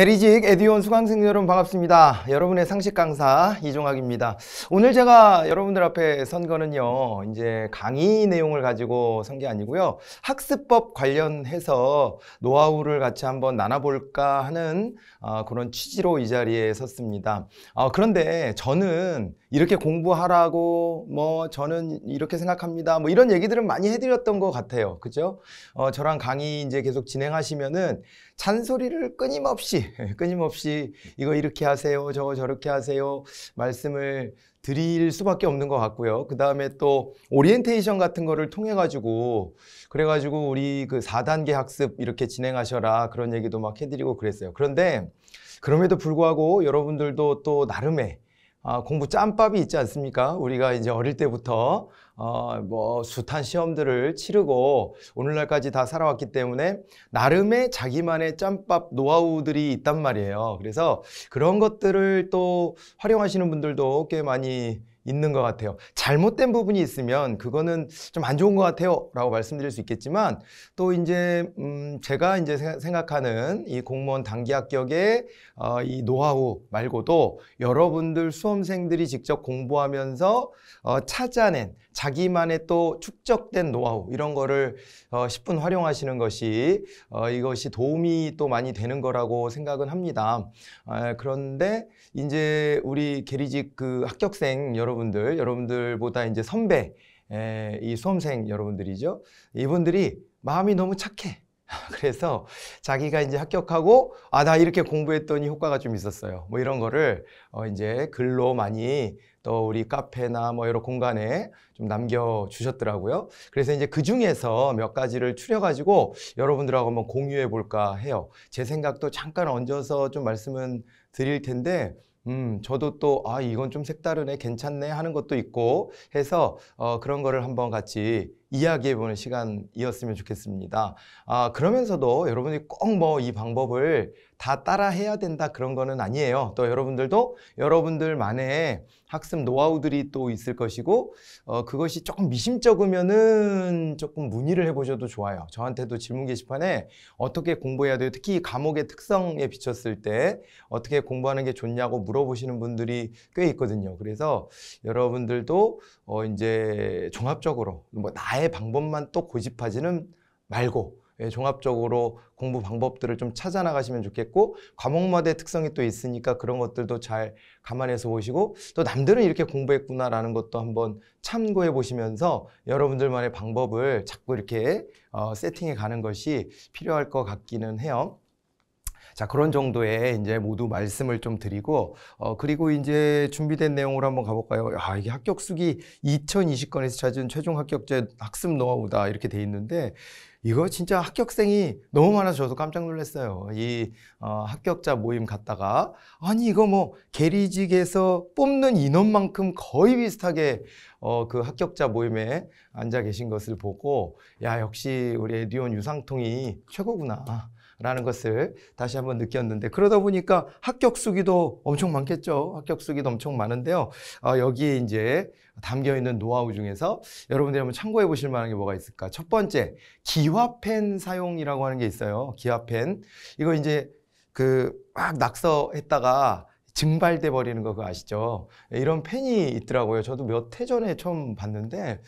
대리직 에듀온 수강생 여러분 반갑습니다. 여러분의 상식 강사 이종학입니다. 오늘 제가 여러분들 앞에 선 거는요. 이제 강의 내용을 가지고 선 게 아니고요. 학습법 관련해서 노하우를 같이 한번 나눠볼까 하는 어, 그런 취지로 이 자리에 섰습니다. 어, 그런데 저는 이렇게 공부하라고 뭐 저는 이렇게 생각합니다. 뭐 이런 얘기들은 많이 해드렸던 것 같아요. 그죠? 어, 저랑 강의 이제 계속 진행하시면은 잔소리를 끊임없이 끊임없이 이거 이렇게 하세요 저거 저렇게 하세요 말씀을 드릴 수밖에 없는 것 같고요 그 다음에 또 오리엔테이션 같은 거를 통해 가지고 그래 가지고 우리 그 4단계 학습 이렇게 진행하셔라 그런 얘기도 막 해드리고 그랬어요 그런데 그럼에도 불구하고 여러분들도 또 나름의 아, 공부 짬밥이 있지 않습니까? 우리가 이제 어릴 때부터 어, 뭐 숱한 시험들을 치르고 오늘날까지 다 살아왔기 때문에 나름의 자기만의 짬밥 노하우들이 있단 말이에요. 그래서 그런 것들을 또 활용하시는 분들도 꽤 많이 있는 것 같아요. 잘못된 부분이 있으면 그거는 좀 안 좋은 것 같아요. 라고 말씀드릴 수 있겠지만 또 이제, 음, 제가 이제 생각하는 이 공무원 단기 합격의 어, 이 노하우 말고도 여러분들 수험생들이 직접 공부하면서 어, 찾아낸 자기만의 또 축적된 노하우 이런 거를 어, 10분 활용하시는 것이 어, 이것이 도움이 또 많이 되는 거라고 생각은 합니다. 아, 그런데 이제 우리 게리직 그 합격생 여러분 여러분들, 여러분들보다 이제 선배, 에, 이 수험생 여러분들이죠. 이분들이 마음이 너무 착해. 그래서 자기가 이제 합격하고 아 나 이렇게 공부했더니 효과가 좀 있었어요. 뭐 이런 거를 어 이제 글로 많이 또 우리 카페나 뭐 여러 공간에 좀 남겨 주셨더라고요. 그래서 이제 그 중에서 몇 가지를 추려 가지고 여러분들하고 한번 공유해 볼까 해요. 제 생각도 잠깐 얹어서 좀 말씀은 드릴 텐데 음, 저도 또, 아, 이건 좀 색다르네, 괜찮네 하는 것도 있고 해서 어, 그런 거를 한번 같이 이야기해보는 시간이었으면 좋겠습니다. 아, 그러면서도 여러분이 꼭 뭐 이 방법을 다 따라해야 된다 그런 거는 아니에요. 또 여러분들도 여러분들만의 학습 노하우들이 또 있을 것이고 어, 그것이 조금 미심쩍으면은 조금 문의를 해보셔도 좋아요. 저한테도 질문 게시판에 어떻게 공부해야 돼요? 특히 과목의 특성에 비쳤을 때 어떻게 공부하는 게 좋냐고 물어보시는 분들이 꽤 있거든요. 그래서 여러분들도 어, 이제 종합적으로 뭐 나의 나의 방법만 또 고집하지는 말고 예, 종합적으로 공부 방법들을 좀 찾아 나가시면 좋겠고 과목마다의 특성이 또 있으니까 그런 것들도 잘 감안해서 보시고 또 남들은 이렇게 공부했구나라는 것도 한번 참고해 보시면서 여러분들만의 방법을 자꾸 이렇게 어, 세팅해 가는 것이 필요할 것 같기는 해요. 자, 그런 정도의 이제 모두 말씀을 좀 드리고, 어, 그리고 이제 준비된 내용으로 한번 가볼까요? 아, 이게 합격수기 2020건에서 찾은 최종 합격자 학습 노하우다. 이렇게 돼 있는데, 이거 진짜 합격생이 너무 많아서 저도 깜짝 놀랐어요. 이 어, 합격자 모임 갔다가 아니 이거 뭐 계리직에서 뽑는 인원만큼 거의 비슷하게 어, 그 합격자 모임에 앉아 계신 것을 보고 야 역시 우리 에듀온 유상통이 최고구나. 라는 것을 다시 한번 느꼈는데 그러다 보니까 합격 수기도 엄청 많겠죠. 합격 수기도 엄청 많은데요. 어, 여기에 이제 담겨 있는 노하우 중에서 여러분들이 한번 참고해 보실 만한 게 뭐가 있을까? 첫 번째, 기화펜 사용이라고 하는 게 있어요. 기화펜. 이거 이제 그 막 낙서했다가 증발돼 버리는 거 그거 아시죠? 이런 펜이 있더라고요. 저도 몇 해 전에 처음 봤는데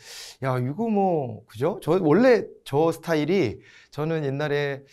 야, 이거 뭐 그죠? 저 원래 저 스타일이 저는 옛날에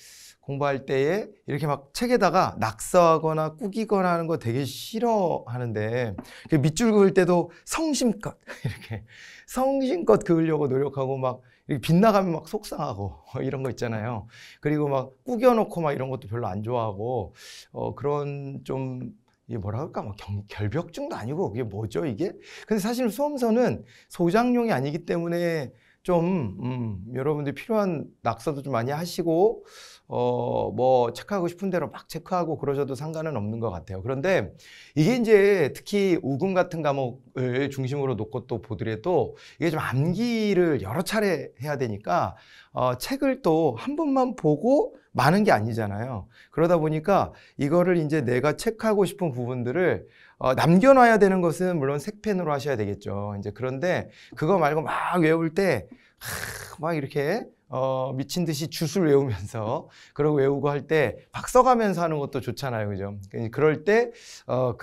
공부할 때에 이렇게 막 책에다가 낙서하거나 꾸기거나 하는 거 되게 싫어하는데 그 밑줄 그을 때도 성심껏 이렇게 성심껏 그으려고 노력하고 막 빗나가면 막 속상하고 이런 거 있잖아요. 그리고 막 꾸겨놓고 막 이런 것도 별로 안 좋아하고 어 그런 좀 이게 뭐라 그럴까막 경, 결벽증도 아니고 그게 뭐죠 이게? 근데 사실 수험서는 소장용이 아니기 때문에 좀 음, 여러분들 필요한 낙서도 좀 많이 하시고 어, 뭐 체크하고 싶은 대로 막 체크하고 그러셔도 상관은 없는 것 같아요. 그런데 이게 이제 특히 우금 같은 과목을 중심으로 놓고 또 보더라도 이게 좀 암기를 여러 차례 해야 되니까 어, 책을 또 한 번만 보고 많은 게 아니잖아요. 그러다 보니까 이거를 이제 내가 체크하고 싶은 부분들을 어, 남겨놔야 되는 것은 물론 색펜으로 하셔야 되겠죠. 이제 그런데 그거 말고 막 외울 때, 하, 막 이렇게 어, 미친 듯이 주술 외우면서 그러고 외우고 할 때 박서가면서 하는 것도 좋잖아요, 그죠? 그러니까 그럴 때그 어,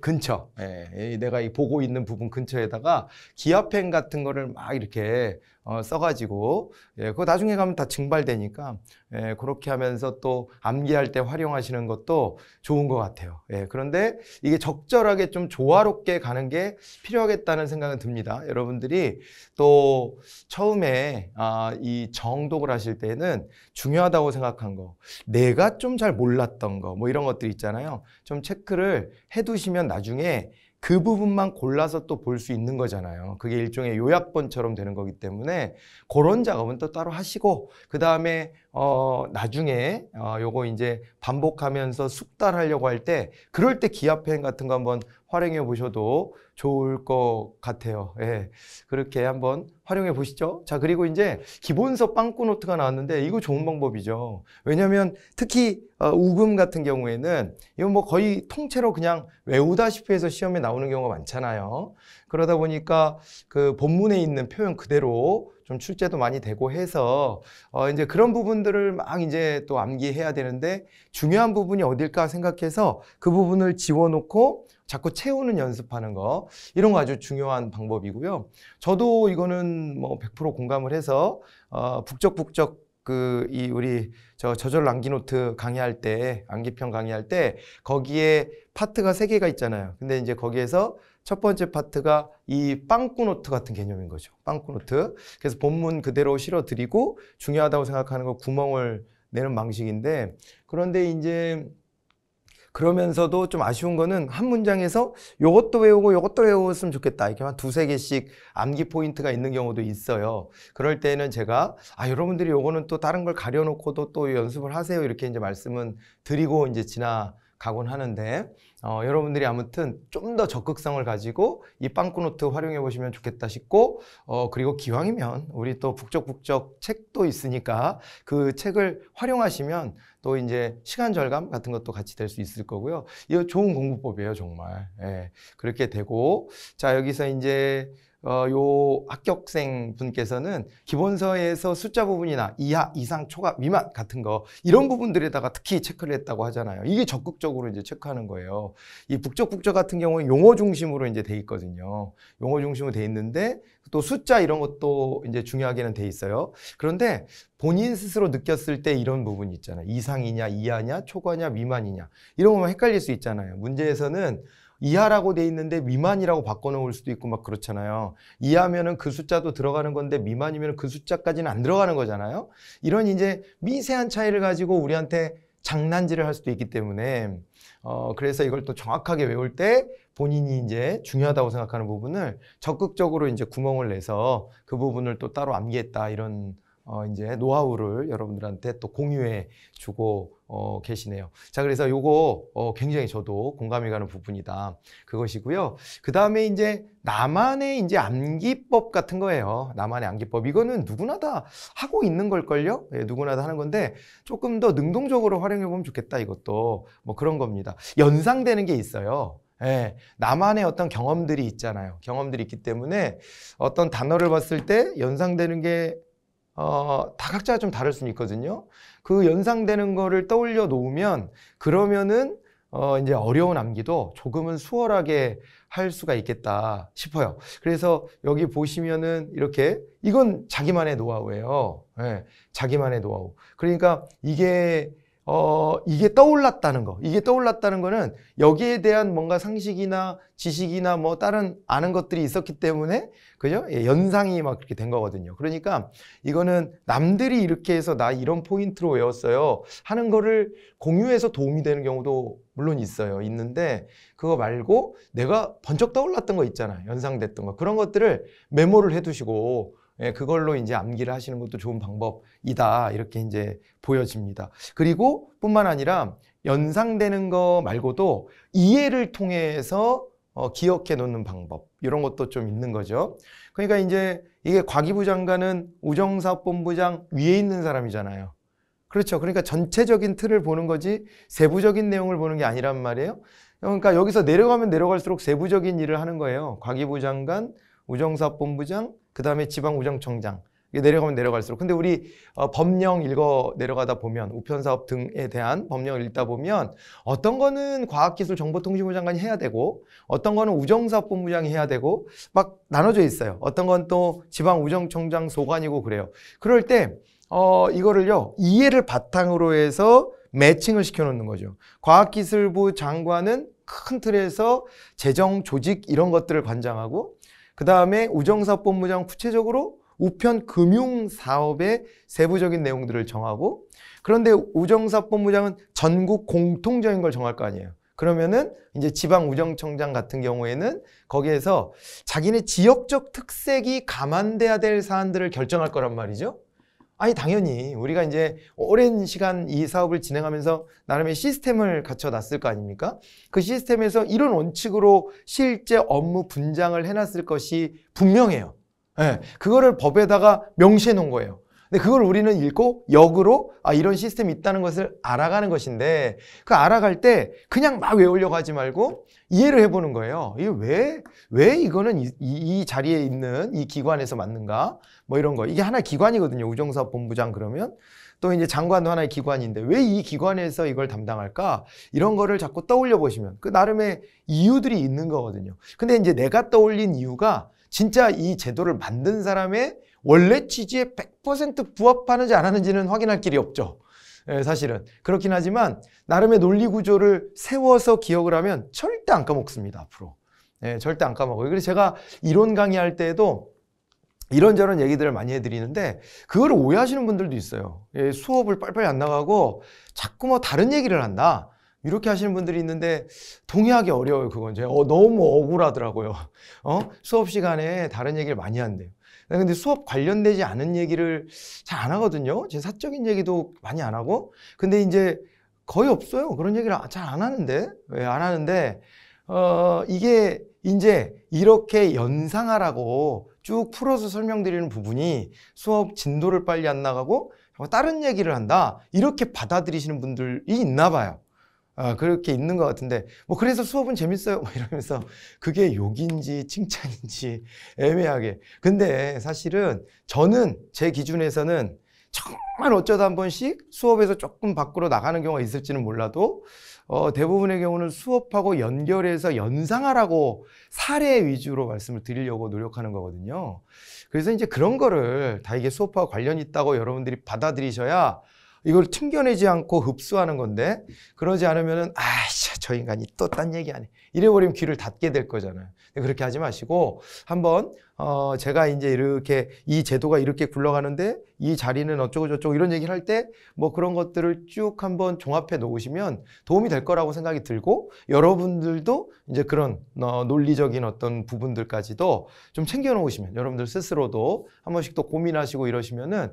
근처, 예, 내가 이 보고 있는 부분 근처에다가 기하펜 같은 거를 막 이렇게 어, 써가지고 예, 그거 나중에 가면 다 증발되니까 예, 그렇게 하면서 또 암기할 때 활용하시는 것도 좋은 것 같아요. 예, 그런데 이게 적절하게 좀 조화롭게 가는 게 필요하겠다는 생각은 듭니다. 여러분들이 또 처음에 아, 이 정독을 하실 때는 중요하다고 생각한 거, 내가 좀 잘 몰랐던 거, 뭐 이런 것들 있잖아요. 좀 체크를 해두시면 나중에 그 부분만 골라서 또 볼 수 있는 거잖아요. 그게 일종의 요약본처럼 되는 거기 때문에 그런 작업은 또 따로 하시고 그 다음에 어 나중에 어 요거 이제 반복하면서 숙달하려고 할 때 그럴 때기아펜 같은 거 한번 활용해 보셔도 좋을 것 같아요. 예. 그렇게 한번 활용해 보시죠. 자, 그리고 이제 기본서 빵꾸노트가 나왔는데 이거 좋은 방법이죠. 왜냐면 특히 어, 우금 같은 경우에는 이건 뭐 거의 통째로 그냥 외우다시피 해서 시험에 나오는 경우가 많잖아요. 그러다 보니까 그 본문에 있는 표현 그대로 좀 출제도 많이 되고 해서 어 이제 그런 부분들을 막 이제 또 암기해야 되는데 중요한 부분이 어딜까 생각해서 그 부분을 지워놓고 자꾸 채우는 연습하는 거 이런 거 아주 중요한 방법이고요. 저도 이거는 뭐 100% 공감을 해서 어, 북적북적 그 이 우리 저 저절 암기노트 강의할 때 암기편 강의할 때 거기에 파트가 세 개가 있잖아요. 근데 이제 거기에서 첫 번째 파트가 이 빵꾸노트 같은 개념인 거죠. 빵꾸노트. 그래서 본문 그대로 실어드리고 중요하다고 생각하는 거 구멍을 내는 방식인데 그런데 이제 그러면서도 좀 아쉬운 거는 한 문장에서 요것도 외우고 요것도 외웠으면 좋겠다. 이렇게 한 두세 개씩 암기 포인트가 있는 경우도 있어요. 그럴 때는 제가 아, 여러분들이 요거는 또 다른 걸 가려놓고도 또 연습을 하세요. 이렇게 이제 말씀은 드리고 이제 지나가곤 하는데 어, 여러분들이 아무튼 좀 더 적극성을 가지고 이 빵꾸노트 활용해 보시면 좋겠다 싶고 어, 그리고 기왕이면 우리 또 북적북적 책도 있으니까 그 책을 활용하시면 또 이제 시간 절감 같은 것도 같이 될 수 있을 거고요. 이거 좋은 공부법이에요, 정말. 예. 그렇게 되고 자, 여기서 이제 어, 요 합격생 분께서는 기본서에서 숫자 부분이나 이하, 이상, 초과, 미만 같은 거 이런 부분들에다가 특히 체크를 했다고 하잖아요. 이게 적극적으로 이제 체크하는 거예요. 이 북적 북적 같은 경우는 용어 중심으로 이제 돼 있거든요. 용어 중심으로 돼 있는데 또 숫자 이런 것도 이제 중요하게는 돼 있어요. 그런데 본인 스스로 느꼈을 때 이런 부분이 있잖아요. 이상이냐, 이하냐, 초과냐, 미만이냐 이런 거만 헷갈릴 수 있잖아요. 문제에서는 이하라고 돼 있는데 미만이라고 바꿔놓을 수도 있고 막 그렇잖아요. 이하면은 그 숫자도 들어가는 건데 미만이면 그 숫자까지는 안 들어가는 거잖아요. 이런 이제 미세한 차이를 가지고 우리한테 장난질을 할 수도 있기 때문에 어 그래서 이걸 또 정확하게 외울 때 본인이 이제 중요하다고 생각하는 부분을 적극적으로 이제 구멍을 내서 그 부분을 또 따로 암기했다 이런 어, 이제 노하우를 여러분들한테 또 공유해 주고 어, 계시네요. 자, 그래서 요거 어, 굉장히 저도 공감이 가는 부분이다. 그것이고요. 그 다음에 이제 나만의 이제 암기법 같은 거예요. 나만의 암기법. 이거는 누구나 다 하고 있는 걸걸요? 예, 누구나 다 하는 건데 조금 더 능동적으로 활용해 보면 좋겠다. 이것도 뭐 그런 겁니다. 연상되는 게 있어요. 예, 나만의 어떤 경험들이 있잖아요. 경험들이 있기 때문에 어떤 단어를 봤을 때 연상되는 게 어, 다 각자 좀 다를 수는 있거든요. 그 연상되는 거를 떠올려 놓으면 그러면은 어, 이제 어려운 암기도 조금은 수월하게 할 수가 있겠다 싶어요. 그래서 여기 보시면은 이렇게 이건 자기만의 노하우예요. 예, 자기만의 노하우. 그러니까 이게 어, 이게 떠올랐다는 거. 이게 떠올랐다는 거는 여기에 대한 뭔가 상식이나 지식이나 뭐 다른 아는 것들이 있었기 때문에, 그죠? 예, 연상이 막 그렇게 된 거거든요. 그러니까 이거는 남들이 이렇게 해서 나 이런 포인트로 외웠어요. 하는 거를 공유해서 도움이 되는 경우도 물론 있어요. 있는데 그거 말고 내가 번쩍 떠올랐던 거 있잖아요. 연상됐던 거. 그런 것들을 메모를 해 두시고 예, 그걸로 이제 암기를 하시는 것도 좋은 방법이다. 이렇게 이제 보여집니다. 그리고 뿐만 아니라 연상되는 거 말고도 이해를 통해서 어, 기억해 놓는 방법 이런 것도 좀 있는 거죠. 그러니까 이제 이게 과기부 장관은 우정사업본부장 위에 있는 사람이잖아요. 그렇죠. 그러니까 전체적인 틀을 보는 거지 세부적인 내용을 보는 게 아니란 말이에요. 그러니까 여기서 내려가면 내려갈수록 세부적인 일을 하는 거예요. 과기부 장관, 우정사업본부장, 그 다음에 지방우정청장 내려가면 내려갈수록 근데 우리 어, 법령 읽어 내려가다 보면 우편사업 등에 대한 법령을 읽다 보면 어떤 거는 과학기술정보통신부 장관이 해야 되고 어떤 거는 우정사업본부장이 해야 되고 막 나눠져 있어요 어떤 건 또 지방우정청장 소관이고 그래요 그럴 때 어, 이거를요 이해를 바탕으로 해서 매칭을 시켜놓는 거죠 과학기술부 장관은 큰 틀에서 재정 조직 이런 것들을 관장하고 그 다음에 우정사업 본부장 구체적으로 우편 금융 사업의 세부적인 내용들을 정하고 그런데 우정사업 본부장은 전국 공통적인 걸 정할 거 아니에요. 그러면은 이제 지방 우정청장 같은 경우에는 거기에서 자기네 지역적 특색이 감안돼야 될 사안들을 결정할 거란 말이죠. 아니 당연히 우리가 이제 오랜 시간 이 사업을 진행하면서 나름의 시스템을 갖춰 놨을 거 아닙니까? 그 시스템에서 이런 원칙으로 실제 업무 분장을 해놨을 것이 분명해요. 예, 그거를 법에다가 명시해 놓은 거예요. 근데 그걸 우리는 읽고 역으로 아 이런 시스템이 있다는 것을 알아가는 것인데 그 알아갈 때 그냥 막 외우려고 하지 말고 이해를 해보는 거예요. 이게 왜, 왜 이거는 이, 이, 이 자리에 있는 이 기관에서 맞는가? 뭐 이런 거. 이게 하나의 기관이거든요. 우정사 본부장 그러면. 또 이제 장관도 하나의 기관인데 왜 이 기관에서 이걸 담당할까? 이런 거를 자꾸 떠올려 보시면 그 나름의 이유들이 있는 거거든요. 근데 이제 내가 떠올린 이유가 진짜 이 제도를 만든 사람의 원래 취지에 100% 부합하는지 안 하는지는 확인할 길이 없죠. 예, 사실은 그렇긴 하지만 나름의 논리 구조를 세워서 기억을 하면 절대 안 까먹습니다 앞으로 예, 절대 안 까먹어요 그래서 제가 이론 강의할 때에도 이런저런 얘기들을 많이 해드리는데 그걸 오해하시는 분들도 있어요 예, 수업을 빨리빨리 안 나가고 자꾸 뭐 다른 얘기를 한다 이렇게 하시는 분들이 있는데 동의하기 어려워요 그건 제가 어, 너무 억울하더라고요 어? 수업 시간에 다른 얘기를 많이 한대요 네, 근데 수업 관련되지 않은 얘기를 잘 안 하거든요 제 사적인 얘기도 많이 안 하고 근데 이제 거의 없어요 그런 얘기를 잘 안 하는데 왜안 예, 하는데 어, 이게 이제 이렇게 연상하라고 쭉 풀어서 설명드리는 부분이 수업 진도를 빨리 안 나가고 다른 얘기를 한다 이렇게 받아들이시는 분들이 있나 봐요 아, 그렇게 있는 것 같은데, 뭐, 그래서 수업은 재밌어요. 뭐 이러면서, 그게 욕인지 칭찬인지 애매하게. 근데 사실은 저는 제 기준에서는 정말 어쩌다 한 번씩 수업에서 조금 밖으로 나가는 경우가 있을지는 몰라도, 어, 대부분의 경우는 수업하고 연결해서 연상하라고 사례 위주로 말씀을 드리려고 노력하는 거거든요. 그래서 이제 그런 거를 다 이게 수업과 관련 있다고 여러분들이 받아들이셔야 이걸 튕겨내지 않고 흡수하는 건데 그러지 않으면 아이씨 저 인간이 또 딴 얘기하네 이래버리면 귀를 닫게 될 거잖아요 그렇게 하지 마시고 한번 어 제가 이제 이렇게 이 제도가 이렇게 굴러가는데 이 자리는 어쩌고 저쩌고 이런 얘기를 할 때 뭐 그런 것들을 쭉 한번 종합해 놓으시면 도움이 될 거라고 생각이 들고 여러분들도 이제 그런 어 논리적인 어떤 부분들까지도 좀 챙겨 놓으시면 여러분들 스스로도 한 번씩 또 고민하시고 이러시면은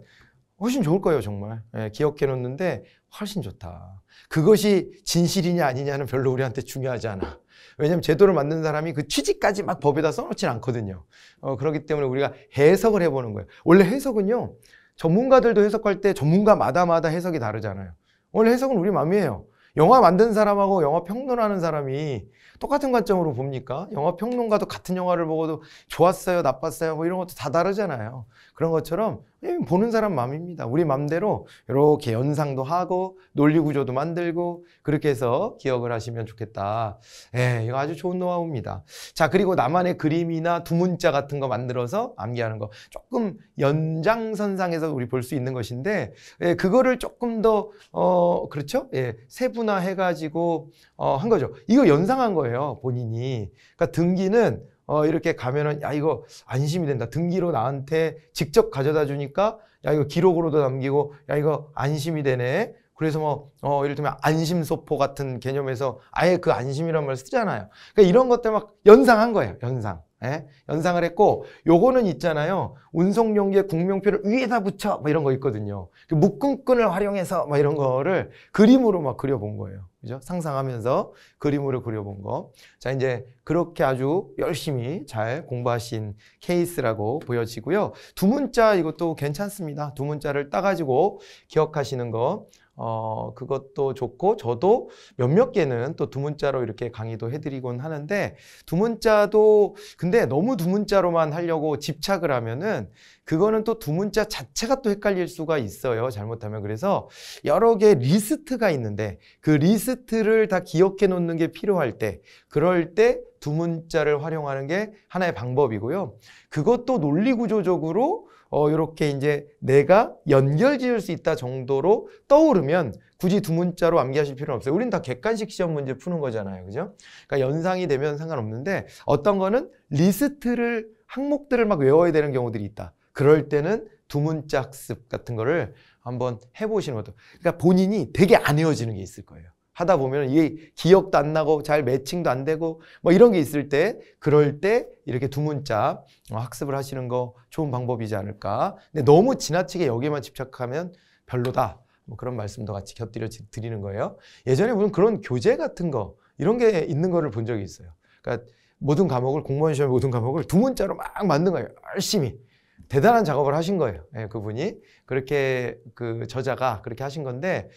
훨씬 좋을 거예요, 정말. 예, 기억해 놓는데 훨씬 좋다. 그것이 진실이냐 아니냐는 별로 우리한테 중요하지 않아. 왜냐하면 제도를 만든 사람이 그 취지까지 막 법에다 써놓진 않거든요. 어, 그렇기 때문에 우리가 해석을 해보는 거예요. 원래 해석은요, 전문가들도 해석할 때 전문가마다마다 해석이 다르잖아요. 원래 해석은 우리 마음이에요. 영화 만든 사람하고 영화 평론하는 사람이 똑같은 관점으로 봅니까? 영화 평론가도 같은 영화를 보고도 좋았어요, 나빴어요, 뭐 이런 것도 다 다르잖아요. 그런 것처럼 예, 보는 사람 마음입니다. 우리 마음대로 이렇게 연상도 하고 논리 구조도 만들고 그렇게 해서 기억을 하시면 좋겠다. 예, 이거 아주 좋은 노하우입니다. 자, 그리고 나만의 그림이나 두 문자 같은 거 만들어서 암기하는 거 조금 연장선상에서 우리 볼 수 있는 것인데 예, 그거를 조금 더 어, 그렇죠? 예, 세분화 해 가지고 어, 한 거죠. 이거 연상한 거예요, 본인이. 그러니까 등기는 어, 이렇게 가면은 야 이거 안심이 된다. 등기로 나한테 직접 가져다 주니까 야 이거 기록으로도 남기고 야 이거 안심이 되네. 그래서 뭐, 어, 예를들면 안심소포 같은 개념에서 아예 그 안심이란 말 쓰잖아요. 그러니까 이런 것들 막 연상한 거예요. 연상. 예? 연상을 했고, 요거는 있잖아요. 운송용기의 국명표를 위에다 붙여. 막 이런 거 있거든요. 그 묶음끈을 활용해서 막 이런 거를 그림으로 막 그려본 거예요. 그죠? 상상하면서 그림으로 그려본 거. 자, 이제 그렇게 아주 열심히 잘 공부하신 케이스라고 보여지고요. 두 문자 이것도 괜찮습니다. 두 문자를 따가지고 기억하시는 거. 어, 그것도 좋고, 저도 몇몇 개는 또 두 문자로 이렇게 강의도 해드리곤 하는데, 두 문자도, 근데 너무 두 문자로만 하려고 집착을 하면은, 그거는 또 두 문자 자체가 또 헷갈릴 수가 있어요. 잘못하면. 그래서 여러 개 리스트가 있는데, 그 리스트를 다 기억해 놓는 게 필요할 때, 그럴 때 두 문자를 활용하는 게 하나의 방법이고요. 그것도 논리구조적으로 어, 이렇게 이제 내가 연결 지을 수 있다 정도로 떠오르면 굳이 두 문자로 암기하실 필요는 없어요. 우린 다 객관식 시험 문제 푸는 거잖아요. 그죠? 그러니까 연상이 되면 상관없는데 어떤 거는 리스트를 항목들을 막 외워야 되는 경우들이 있다. 그럴 때는 두 문자 학습 같은 거를 한번 해보시는 것도. 그러니까 본인이 되게 안외워지는게 있을 거예요. 하다 보면 이게 기억도 안 나고 잘 매칭도 안 되고 뭐 이런 게 있을 때 그럴 때 이렇게 두 문자 어, 학습을 하시는 거 좋은 방법이지 않을까. 근데 너무 지나치게 여기만 집착하면 별로다. 뭐 그런 말씀도 같이 곁들여 드리는 거예요. 예전에 무슨 그런 교재 같은 거 이런 게 있는 거를 본 적이 있어요. 그러니까 모든 과목을 공무원 시험 모든 과목을 두 문자로 막 만든 거예요. 열심히. 대단한 작업을 하신 거예요. 예, 그분이 그렇게 그 저자가 그렇게 하신 건데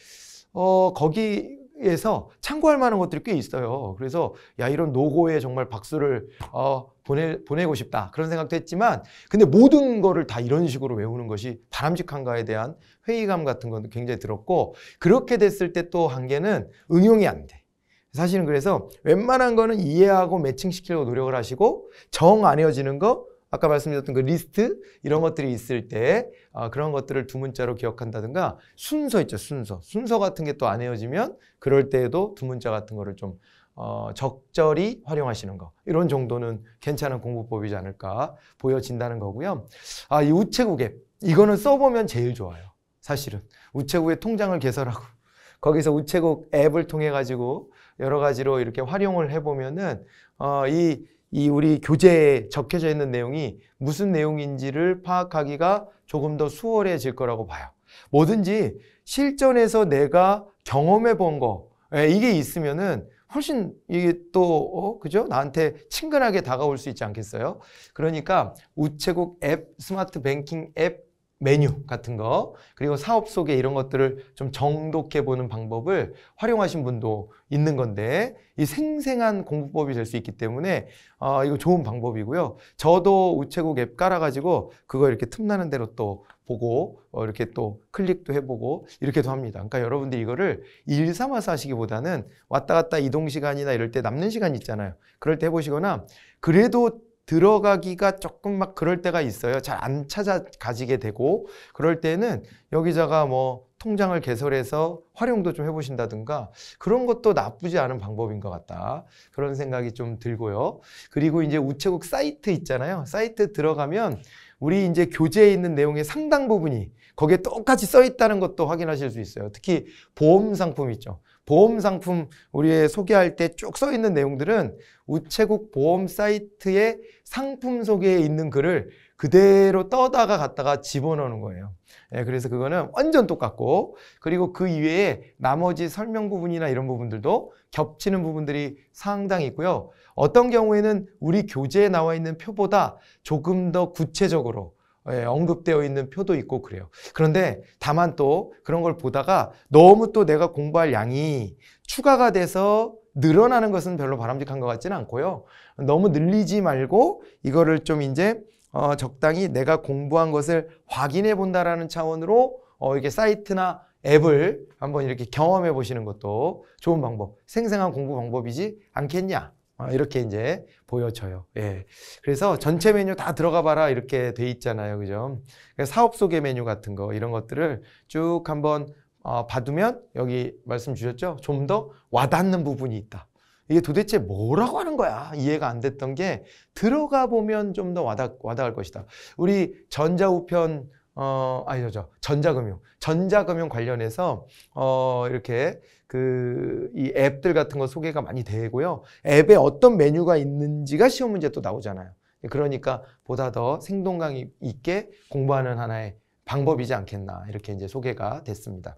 어 거기 에서 참고할 만한 것들이 꽤 있어요. 그래서 야 이런 노고에 정말 박수를 어, 보내 보내고 싶다 그런 생각도 했지만 근데 모든 거를 다 이런 식으로 외우는 것이 바람직한가에 대한 회의감 같은 것도 굉장히 들었고 그렇게 됐을 때 또 한계는 응용이 안 돼. 사실은 그래서 웬만한 거는 이해하고 매칭시키려고 노력을 하시고 정안이어지는거 아까 말씀드렸던 그 리스트 이런 것들이 있을 때 아, 그런 것들을 두 문자로 기억한다든가 순서 있죠 순서 순서 같은 게 또 안 헤어지면 그럴 때에도 두 문자 같은 거를 좀 어, 적절히 활용하시는 거 이런 정도는 괜찮은 공부법이지 않을까 보여진다는 거고요. 아이 우체국에 이거는 써보면 제일 좋아요. 사실은 우체국에 통장을 개설하고 거기서 우체국 앱을 통해 가지고 여러 가지로 이렇게 활용을 해보면은 어, 이이 우리 교재에 적혀져 있는 내용이 무슨 내용인지를 파악하기가 조금 더 수월해질 거라고 봐요. 뭐든지 실전에서 내가 경험해 본 거, 예, 이게 있으면은 훨씬 이게 또, 어, 그죠? 나한테 친근하게 다가올 수 있지 않겠어요? 그러니까 우체국 앱, 스마트 뱅킹 앱 메뉴 같은 거 그리고 사업 속에 이런 것들을 좀 정독해 보는 방법을 활용하신 분도 있는 건데 이 생생한 공부법이 될 수 있기 때문에 어, 이거 좋은 방법이고요. 저도 우체국 앱 깔아가지고 그거 이렇게 틈나는 대로 또 보고 어, 이렇게 또 클릭도 해보고 이렇게도 합니다. 그러니까 여러분들 이거를 일 삼아서 하시기보다는 왔다 갔다 이동 시간이나 이럴 때 남는 시간 있잖아요. 그럴 때 해보시거나 그래도 들어가기가 조금 막 그럴 때가 있어요. 잘 안 찾아가지게 되고 그럴 때는 여기다가 뭐 통장을 개설해서 활용도 좀 해보신다든가 그런 것도 나쁘지 않은 방법인 것 같다. 그런 생각이 좀 들고요. 그리고 이제 우체국 사이트 있잖아요. 사이트 들어가면 우리 이제 교재에 있는 내용의 상당 부분이 거기에 똑같이 써 있다는 것도 확인하실 수 있어요. 특히 보험 상품 있죠. 보험 상품 우리의 소개할 때 쭉 써 있는 내용들은 우체국 보험 사이트의 상품 소개에 있는 글을 그대로 떠다가 갔다가 집어넣는 거예요. 예, 그래서 그거는 완전 똑같고 그리고 그 이외에 나머지 설명 부분이나 이런 부분들도 겹치는 부분들이 상당히 있고요. 어떤 경우에는 우리 교재에 나와 있는 표보다 조금 더 구체적으로 예, 언급되어 있는 표도 있고 그래요. 그런데 다만 또 그런 걸 보다가 너무 또 내가 공부할 양이 추가가 돼서 늘어나는 것은 별로 바람직한 것 같지는 않고요. 너무 늘리지 말고 이거를 좀 이제 어, 적당히 내가 공부한 것을 확인해 본다라는 차원으로 어, 이게 사이트나 앱을 한번 이렇게 경험해 보시는 것도 좋은 방법, 생생한 공부 방법이지 않겠냐. 아, 이렇게 이제 보여져요. 예. 그래서 전체 메뉴 다 들어가 봐라 이렇게 돼 있잖아요. 그죠? 그러니까 사업 소개 메뉴 같은 거 이런 것들을 쭉 한번 어, 받으면 여기 말씀 주셨죠? 좀 더 와닿는 부분이 있다. 이게 도대체 뭐라고 하는 거야? 이해가 안 됐던 게 들어가 보면 좀 더 와닿, 와닿을 것이다. 우리 전자우편 어, 아니죠, 저, 전자금융. 전자금융 관련해서, 어, 이렇게, 그, 이 앱들 같은 거 소개가 많이 되고요. 앱에 어떤 메뉴가 있는지가 시험 문제 또 나오잖아요. 그러니까 보다 더 생동감 있게 공부하는 하나의 방법이지 않겠나. 이렇게 이제 소개가 됐습니다.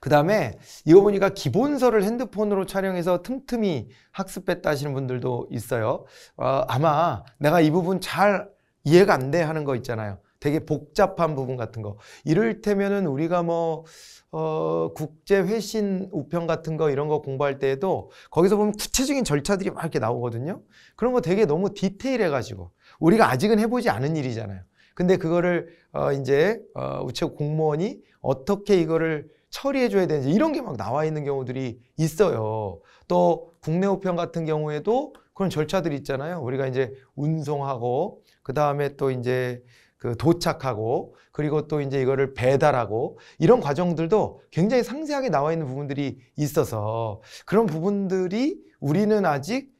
그 다음에 이거 보니까 기본서를 핸드폰으로 촬영해서 틈틈이 학습했다 하시는 분들도 있어요. 어, 아마 내가 이 부분 잘 이해가 안 돼 하는 거 있잖아요. 되게 복잡한 부분 같은 거. 이를테면은 우리가 뭐, 어, 국제 회신 우편 같은 거 이런 거 공부할 때에도 거기서 보면 구체적인 절차들이 막 이렇게 나오거든요. 그런 거 되게 너무 디테일해가지고 우리가 아직은 해보지 않은 일이잖아요. 근데 그거를 어, 이제 어, 우체국 공무원이 어떻게 이거를 처리해줘야 되는지 이런 게 막 나와 있는 경우들이 있어요. 또 국내 우편 같은 경우에도 그런 절차들이 있잖아요. 우리가 이제 운송하고 그 다음에 또 이제 그 도착하고 그리고 또 이제 이거를 배달하고 이런 과정들도 굉장히 상세하게 나와 있는 부분들이 있어서 그런 부분들이 우리는 아직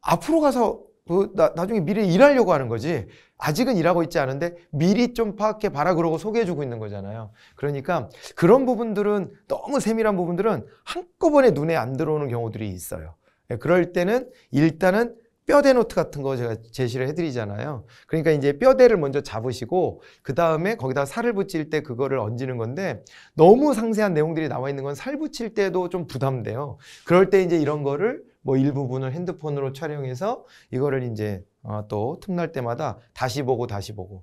앞으로 가서 그 나, 나중에 미래에 일하려고 하는 거지 아직은 일하고 있지 않은데 미리 좀 파악해 봐라 그러고 소개해 주고 있는 거잖아요 그러니까 그런 부분들은 너무 세밀한 부분들은 한꺼번에 눈에 안 들어오는 경우들이 있어요 예, 그럴 때는 일단은 뼈대 노트 같은 거 제가 제시를 해드리잖아요. 그러니까 이제 뼈대를 먼저 잡으시고 그 다음에 거기다 살을 붙일 때 그거를 얹는 건데 너무 상세한 내용들이 나와 있는 건 살 붙일 때도 좀 부담돼요. 그럴 때 이제 이런 거를 뭐 일부분을 핸드폰으로 촬영해서 이거를 이제 어, 또 틈날 때마다 다시 보고 다시 보고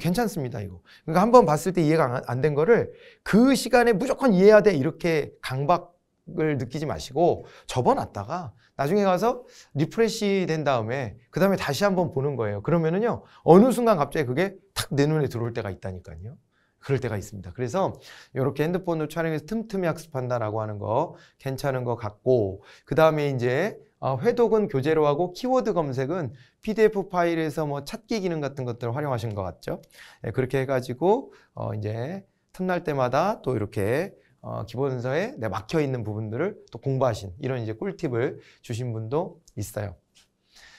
괜찮습니다 이거 그러니까 한 번 봤을 때 이해가 안 된 거를 그 시간에 무조건 이해해야 돼 이렇게 강박 을 느끼지 마시고 접어놨다가 나중에 가서 리프레시 된 다음에 그 다음에 다시 한번 보는 거예요. 그러면은요 어느 순간 갑자기 그게 탁 내 눈에 들어올 때가 있다니까요. 그럴 때가 있습니다. 그래서 이렇게 핸드폰으로 촬영해서 틈틈이 학습한다라고 하는 거 괜찮은 것 같고 그 다음에 이제 아, 회독은 교재로 하고 키워드 검색은 PDF 파일에서 뭐 찾기 기능 같은 것들을 활용하신 것 같죠. 예, 그렇게 해가지고 어, 이제 틈날 때마다 또 이렇게 어, 기본서에 내 막혀 있는 부분들을 또 공부하신 이런 이제 꿀팁을 주신 분도 있어요.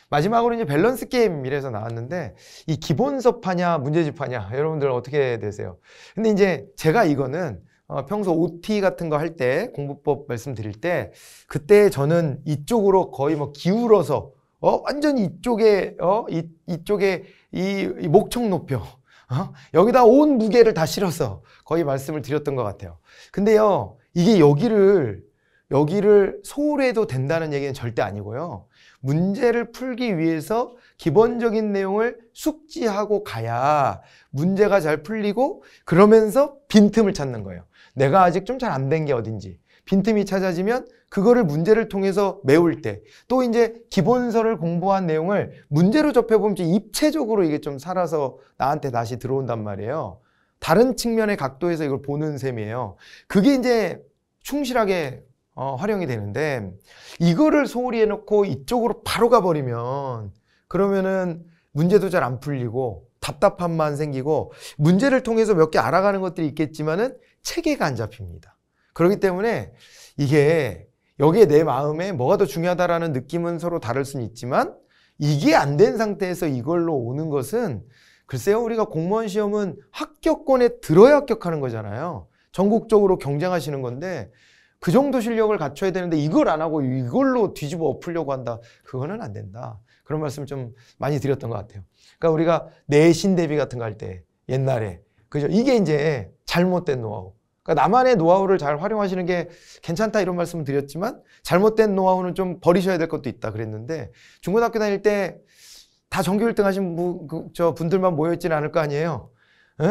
마지막으로 이제 밸런스 게임이라서 나왔는데 이 기본서파냐 문제집파냐 여러분들 어떻게 되세요? 근데 이제 제가 이거는 어, 평소 OT 같은 거 할 때 공부법 말씀드릴 때 그때 저는 이쪽으로 거의 뭐 기울어서 어 완전히 이쪽에 어 이, 이쪽에 이, 이 목청 높여 어? 여기다 온 무게를 다 실어서 거의 말씀을 드렸던 것 같아요. 근데요, 이게 여기를, 여기를 소홀해도 된다는 얘기는 절대 아니고요. 문제를 풀기 위해서 기본적인 내용을 숙지하고 가야 문제가 잘 풀리고 그러면서 빈틈을 찾는 거예요. 내가 아직 좀 잘 안 된 게 어딘지. 빈틈이 찾아지면 그거를 문제를 통해서 메울 때 또 이제 기본서를 공부한 내용을 문제로 접해보면 입체적으로 이게 좀 살아서 나한테 다시 들어온단 말이에요. 다른 측면의 각도에서 이걸 보는 셈이에요. 그게 이제 충실하게 어, 활용이 되는데 이거를 소홀히 해놓고 이쪽으로 바로 가버리면 그러면은 문제도 잘 안 풀리고 답답함만 생기고 문제를 통해서 몇 개 알아가는 것들이 있겠지만은 체계가 안 잡힙니다. 그렇기 때문에 이게 여기에 내 마음에 뭐가 더 중요하다라는 느낌은 서로 다를 수는 있지만 이게 안 된 상태에서 이걸로 오는 것은 글쎄요 우리가 공무원 시험은 합격권에 들어야 합격하는 거잖아요. 전국적으로 경쟁하시는 건데 그 정도 실력을 갖춰야 되는데 이걸 안 하고 이걸로 뒤집어 엎으려고 한다. 그거는 안 된다. 그런 말씀 을좀 많이 드렸던 것 같아요. 그러니까 우리가 내신 대비 같은 거 할 때 옛날에 그죠? 이게 이제 잘못된 노하우. 그러니까 나만의 노하우를 잘 활용하시는 게 괜찮다 이런 말씀을 드렸지만 잘못된 노하우는 좀 버리셔야 될 것도 있다 그랬는데 중고등학교 다닐 때다 전교 1등 하신 부, 그, 저 분들만 모여있지는 않을 거 아니에요. 에? 예?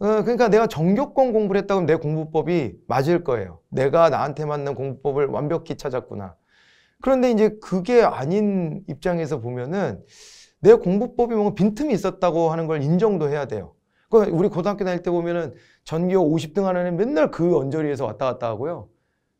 어, 그러니까 내가 정교권 공부를 했다고 하면 내 공부법이 맞을 거예요. 내가 나한테 맞는 공부법을 완벽히 찾았구나. 그런데 이제 그게 아닌 입장에서 보면은 내 공부법이 뭔가 빈틈이 있었다고 하는 걸 인정도 해야 돼요. 그 우리 고등학교 다닐 때 보면은 전교 50등 하는 애는 맨날 그 언저리에서 왔다 갔다 하고요.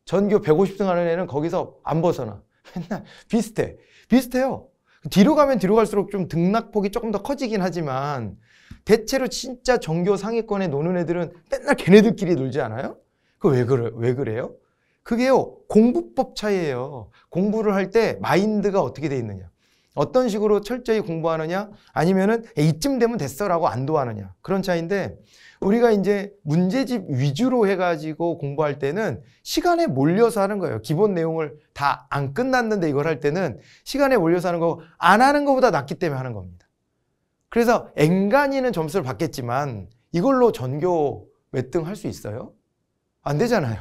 전교 150등 하는 애는 거기서 안 벗어나. 맨날 비슷해. 비슷해요. 뒤로 가면 뒤로 갈수록 좀 등락폭이 조금 더 커지긴 하지만 대체로 진짜 전교 상위권에 노는 애들은 맨날 걔네들끼리 놀지 않아요? 그 왜 그래, 왜 그래요? 그게요, 공부법 차이예요. 공부를 할 때 마인드가 어떻게 돼 있느냐. 어떤 식으로 철저히 공부하느냐 아니면은 이쯤 되면 됐어라고 안도하느냐 그런 차이인데 우리가 이제 문제집 위주로 해가지고 공부할 때는 시간에 몰려서 하는 거예요. 기본 내용을 다 안 끝났는데 이걸 할 때는 시간에 몰려서 하는 거 안 하는 것보다 낫기 때문에 하는 겁니다. 그래서 앵간이는 점수를 받겠지만 이걸로 전교 몇 등 할 수 있어요? 안 되잖아요.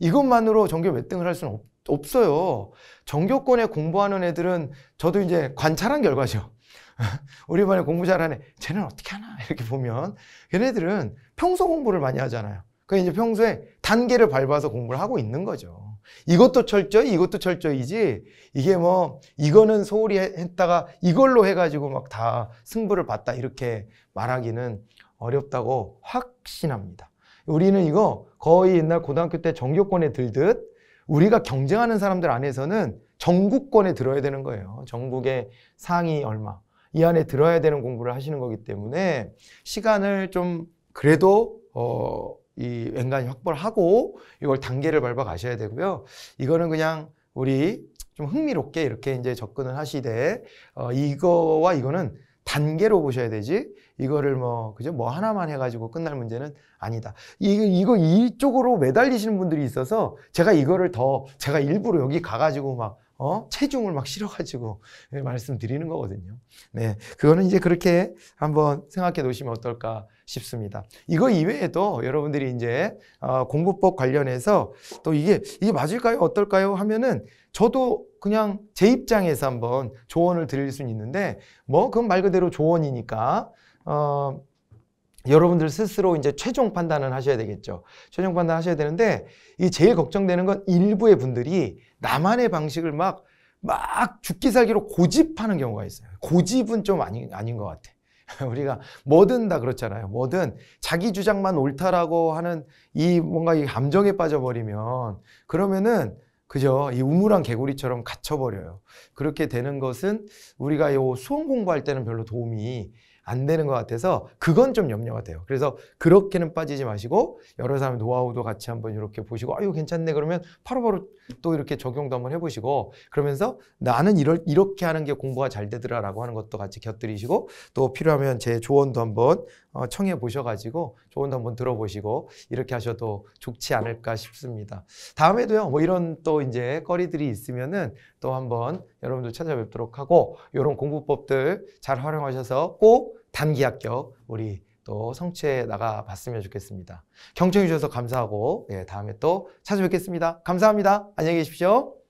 이것만으로 전교 몇 등을 할 수는 없, 없어요. 정교권에 공부하는 애들은 저도 이제 관찰한 결과죠. 우리 반에 공부 잘하네. 쟤는 어떻게 하나? 이렇게 보면 얘네들은 평소 공부를 많이 하잖아요. 그러 그러니까 이제 평소에 단계를 밟아서 공부를 하고 있는 거죠. 이것도 철저히 이것도 철저히지 이게 뭐 이거는 소홀히 했다가 이걸로 해가지고 막 다 승부를 봤다 이렇게 말하기는 어렵다고 확신합니다. 우리는 이거 거의 옛날 고등학교 때 정교권에 들듯 우리가 경쟁하는 사람들 안에서는 전국권에 들어야 되는 거예요. 전국의 상위 얼마 이 안에 들어야 되는 공부를 하시는 거기 때문에 시간을 좀 그래도 어, 이 앵간히 확보를 하고 이걸 단계를 밟아 가셔야 되고요. 이거는 그냥 우리 좀 흥미롭게 이렇게 이제 접근을 하시되 어, 이거와 이거는 단계로 보셔야 되지 이거를 뭐 그죠 뭐 하나만 해가지고 끝날 문제는 아니다. 이거 이거 이쪽으로 매달리시는 분들이 있어서 제가 이거를 더 제가 일부러 여기 가가지고 막 어? 체중을 막 실어가지고 예, 말씀드리는 거거든요. 네. 그거는 이제 그렇게 한번 생각해 놓으시면 어떨까 싶습니다. 이거 이외에도 여러분들이 이제 어, 공부법 관련해서 또 이게, 이게 맞을까요? 어떨까요? 하면은 저도 그냥 제 입장에서 한번 조언을 드릴 수는 있는데 뭐 그건 말 그대로 조언이니까 어, 여러분들 스스로 이제 최종 판단을 하셔야 되겠죠. 최종 판단 하셔야 되는데 이 제일 걱정되는 건 일부의 분들이 나만의 방식을 막 막 죽기 살기로 고집하는 경우가 있어요. 고집은 좀 아니, 아닌 것 같아. 우리가 뭐든 다 그렇잖아요. 뭐든 자기 주장만 옳다라고 하는 이 뭔가 이 감정에 빠져버리면 그러면은 그죠? 이 우물한 개구리처럼 갇혀버려요. 그렇게 되는 것은 우리가 요 수험 공부할 때는 별로 도움이 안 되는 것 같아서 그건 좀 염려가 돼요. 그래서 그렇게는 빠지지 마시고 여러 사람 노하우도 같이 한번 이렇게 보시고 아유 괜찮네 그러면 바로바로 바로 또 이렇게 적용도 한번 해보시고 그러면서 나는 이럴, 이렇게 하는 게 공부가 잘 되더라라고 하는 것도 같이 곁들이시고 또 필요하면 제 조언도 한번 어, 청해 보셔가지고 조언도 한번 들어보시고 이렇게 하셔도 좋지 않을까 싶습니다. 다음에도요 뭐 이런 또 이제 거리들이 있으면은 또 한번 여러분들 찾아뵙도록 하고 이런 공부법들 잘 활용하셔서 꼭 단기 합격 우리 또 성취해 나가 봤으면 좋겠습니다. 경청해 주셔서 감사하고 예, 다음에 또 찾아뵙겠습니다. 감사합니다. 안녕히 계십시오.